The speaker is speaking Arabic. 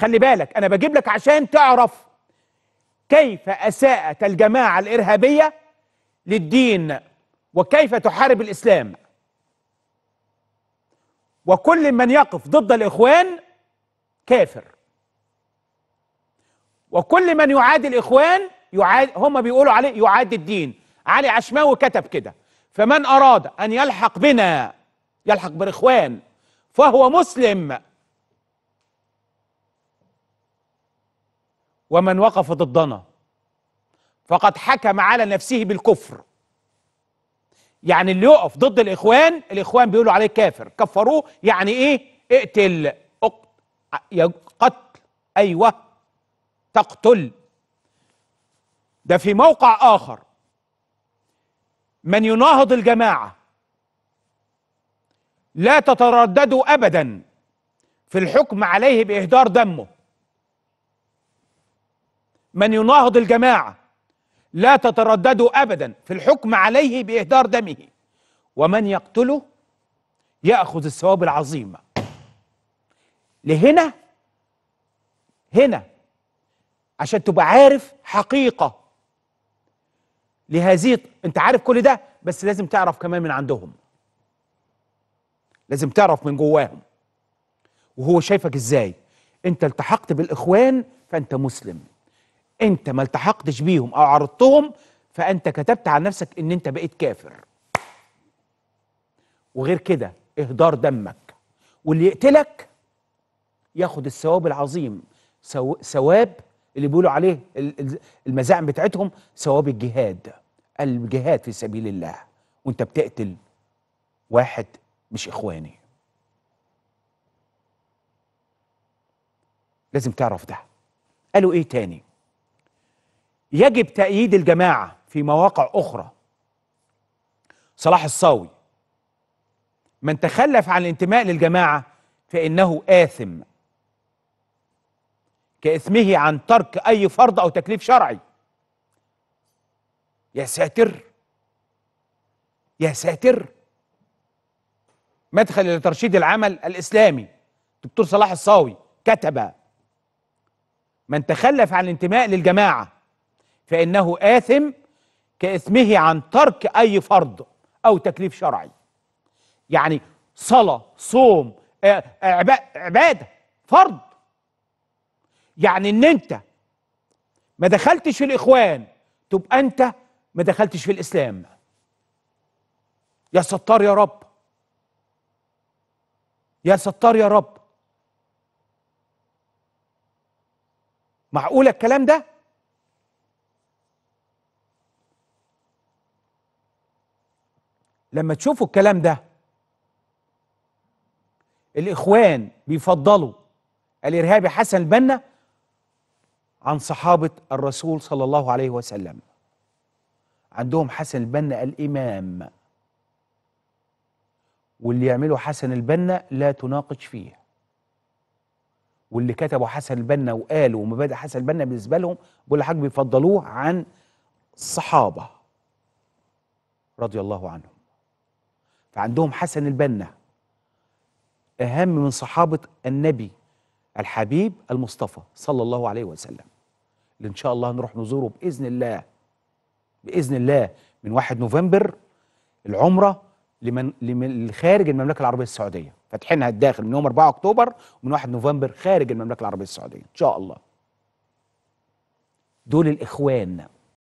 خلي بالك انا بجيب لك عشان تعرف كيف اساءت الجماعه الارهابيه للدين وكيف تحارب الاسلام وكل من يقف ضد الاخوان كافر وكل من يعادي الاخوان يعاد هم بيقولوا عليه يعادي الدين علي عشماوي كتب كده فمن اراد ان يلحق بنا يلحق بالاخوان فهو مسلم ومن وقف ضدنا فقد حكم على نفسه بالكفر يعني اللي يقف ضد الاخوان الاخوان بيقولوا عليه كافر كفروه يعني ايه اقتل قتل ايوه تقتل ده في موقع اخر من يناهض الجماعه لا تترددوا ابدا في الحكم عليه باهدار دمه من يناهض الجماعة لا تترددوا أبدا في الحكم عليه بإهدار دمه ومن يقتله يأخذ الثواب العظيم لهنا هنا عشان تبقى عارف حقيقة لهذه انت عارف كل ده بس لازم تعرف كمان من عندهم لازم تعرف من جواهم وهو شايفك ازاي انت التحقت بالاخوان فانت مسلم انت ما التحقتش بيهم او عرضتهم فانت كتبت على نفسك ان انت بقيت كافر وغير كده اهدار دمك واللي يقتلك ياخد الثواب العظيم ثواب اللي بيقولوا عليه المزاعم بتاعتهم ثواب الجهاد الجهاد في سبيل الله وانت بتقتل واحد مش اخواني لازم تعرف ده قالوا ايه تاني يجب تأييد الجماعة في مواقع أخرى صلاح الصاوي من تخلف عن الانتماء للجماعة فإنه آثم كإثمه عن ترك أي فرض أو تكليف شرعي يا ساتر يا ساتر مدخل لترشيد العمل الإسلامي دكتور صلاح الصاوي كتب من تخلف عن الانتماء للجماعة فإنه آثم كإثمه عن ترك أي فرض أو تكليف شرعي يعني صلاة صوم آه، عبادة فرض يعني إن أنت ما دخلتش في الإخوان تبقى أنت ما دخلتش في الإسلام يا ستار يا رب يا ستار يا رب معقولة الكلام ده؟ لما تشوفوا الكلام ده الإخوان بيفضلوا الإرهابي حسن البنا عن صحابة الرسول صلى الله عليه وسلم عندهم حسن البنا الإمام واللي يعمله حسن البنا لا تناقش فيه واللي كتبوا حسن البنا وقالوا ومبادئ حسن البنا بالنسبه لهم بقول حاجة بيفضلوه عن الصحابه رضي الله عنهم فعندهم حسن البنا أهم من صحابة النبي الحبيب المصطفى صلى الله عليه وسلم اللي إن شاء الله نروح نزوره بإذن الله بإذن الله من 1 نوفمبر العمرة لمن لخارج المملكة العربية السعودية فاتحينها الداخل من يوم 4 أكتوبر ومن 1 نوفمبر خارج المملكة العربية السعودية إن شاء الله دول الإخوان